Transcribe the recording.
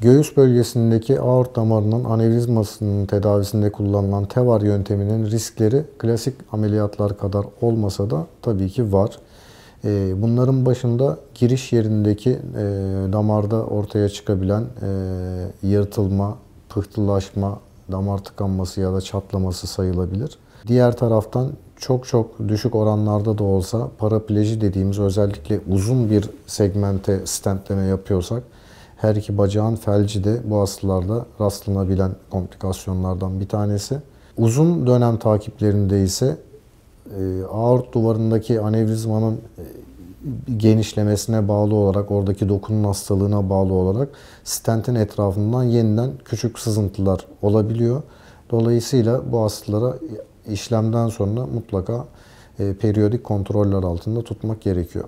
Göğüs bölgesindeki aort damarının anevrizmasının tedavisinde kullanılan TEVAR yönteminin riskleri klasik ameliyatlar kadar olmasa da tabii ki var. Ee, bunların başında giriş yerindeki e, damarda ortaya çıkabilen e, yırtılma, pıhtılaşma, damar tıkanması ya da çatlaması sayılabilir. Diğer taraftan çok çok düşük oranlarda da olsa parapleji dediğimiz özellikle uzun bir segmente stentleme yapıyorsak her iki bacağın felci de bu hastalarda rastlanabilen komplikasyonlardan bir tanesi. Uzun dönem takiplerinde ise e, aort duvarındaki anevrizmanın e, genişlemesine bağlı olarak, oradaki dokunun hastalığına bağlı olarak stentin etrafından yeniden küçük sızıntılar olabiliyor. Dolayısıyla bu hastalara işlemden sonra mutlaka e, periyodik kontroller altında tutmak gerekiyor.